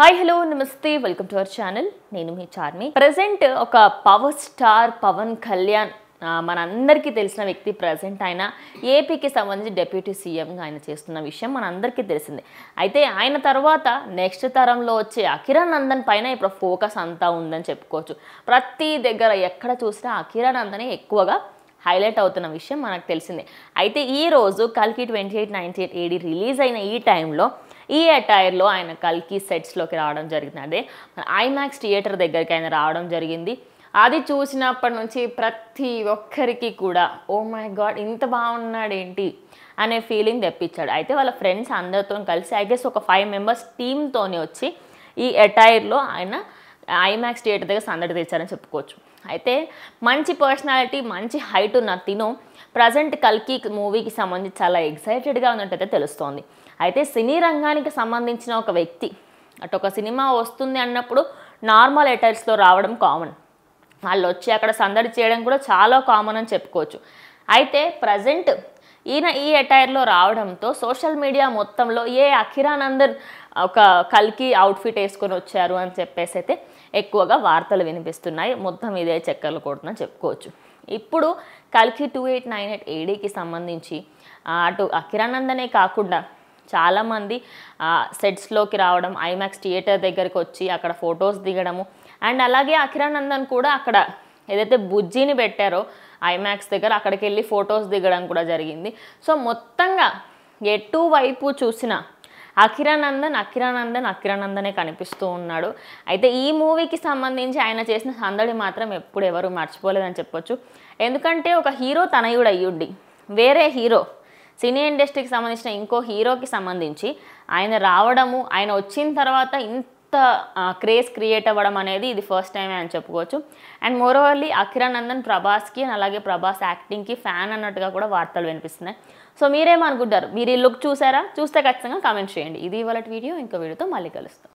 hi hello నమస్తే welcome to our channel నేను మీ చార్మి ప్రజెంట్ ఒక పవర్ స్టార్ పవన్ కళ్యాణ్ మనందరికీ తెలిసిన వ్యక్తి ప్రజెంట్ ఆయన ఏపీకి సంబంధించి డెప్యూటీ సీఎంగా ఆయన చేస్తున్న విషయం మనందరికీ తెలిసిందే అయితే ఆయన తర్వాత నెక్స్ట్ తరంలో వచ్చే అఖిరానందన్ పైన ఇప్పుడు ఫోకస్ అంతా ఉందని చెప్పుకోవచ్చు ప్రతి దగ్గర ఎక్కడ చూసినా అఖిరానందనే ఎక్కువగా హైలైట్ అవుతున్న విషయం మనకు తెలిసిందే అయితే ఈ రోజు కల్కి twenty eight ninety eight A D release అయిన ఈ టైంలో ఈ అటైర్లో ఆయన కల్కి సెట్స్లోకి రావడం జరిగింది అదే ఐమాక్స్ థియేటర్ దగ్గరికి ఆయన రావడం జరిగింది అది చూసినప్పటి నుంచి ప్రతి ఒక్కరికి కూడా ఓ మై గాడ్ ఇంత బాగున్నాడేంటి అనే ఫీలింగ్ తెప్పించాడు అయితే వాళ్ళ ఫ్రెండ్స్ అందరితో కలిసి ఐ గెస్ ఒక ఫైవ్ మెంబర్స్ టీమ్తోనే వచ్చి ఈ అటైర్లో ఆయన ఐమాక్స్ థియేటర్ దగ్గర సందడి తెచ్చారని చెప్పుకోవచ్చు అయితే మంచి పర్సనాలిటీ మంచి హైట్ ఉన్న తిను ప్రజెంట్ కల్కి మూవీకి సంబంధించి చాలా ఎక్సైటెడ్గా ఉన్నట్టయితే తెలుస్తోంది అయితే సినీ రంగానికి సంబంధించిన ఒక వ్యక్తి అటు ఒక సినిమా వస్తుంది అన్నప్పుడు నార్మల్ ఎటైర్స్లో రావడం కామన్ వాళ్ళు వచ్చి అక్కడ సందడి చేయడం కూడా చాలా కామన్ అని చెప్పుకోవచ్చు అయితే ప్రజెంట్ ఈయన ఈ అటైర్లో రావడంతో సోషల్ మీడియా మొత్తంలో ఏ అఖిరానందన్ ఒక కల్కి అవుట్ఫిట్ వేసుకొని వచ్చారు అని చెప్పేసి అయితే ఎక్కువగా వార్తలు వినిపిస్తున్నాయి మొత్తం ఇదే చక్కర్లు కొడుతుందని చెప్పుకోవచ్చు ఇప్పుడు కల్కి టూ ఎయిట్ నైన్ ఎయిట్ ఏడీకి సంబంధించి అటు అఖిరానందనే కాకుండా చాలామంది సెట్స్లోకి రావడం ఐమాక్స్ థియేటర్ దగ్గరికి వచ్చి అక్కడ ఫొటోస్ దిగడము అండ్ అలాగే అఖిరానందన్ కూడా అక్కడ ఏదైతే బుజ్జిని పెట్టారో ఐమాక్స్ దగ్గర అక్కడికి వెళ్ళి ఫొటోస్ దిగడం కూడా జరిగింది సో మొత్తంగా ఎటు వైపు చూసిన అఖిరానందన్ అఖిరానందన్ అఖిరానందనే కనిపిస్తూ ఉన్నాడు అయితే ఈ మూవీకి సంబంధించి ఆయన చేసిన సందడి మాత్రం ఎప్పుడు ఎవరు మర్చిపోలేదని చెప్పొచ్చు ఎందుకంటే ఒక హీరో తనయుడు అయ్యుండి వేరే హీరో సినీ ఇండస్ట్రీకి సంబంధించిన ఇంకో హీరోకి సంబంధించి ఆయన రావడము ఆయన వచ్చిన తర్వాత ఇంత ఇంత క్రేజ్ క్రియేట్ అవ్వడం అనేది ఇది ఫస్ట్ టైమే అని చెప్పుకోవచ్చు అండ్ మోరోవర్లీ అఖిరానందన్ ప్రభాస్కి అండ్ అలాగే ప్రభాస్ యాక్టింగ్కి ఫ్యాన్ అన్నట్టుగా కూడా వార్తలు వినిపిస్తున్నాయి సో మీరేమనుకుంటారు మీరు ఈ లుక్ చూసారా చూస్తే ఖచ్చితంగా కామెంట్ చేయండి ఇది ఇవాళ వీడియో ఇంకో వీడియోతో మళ్ళీ కలుస్తాం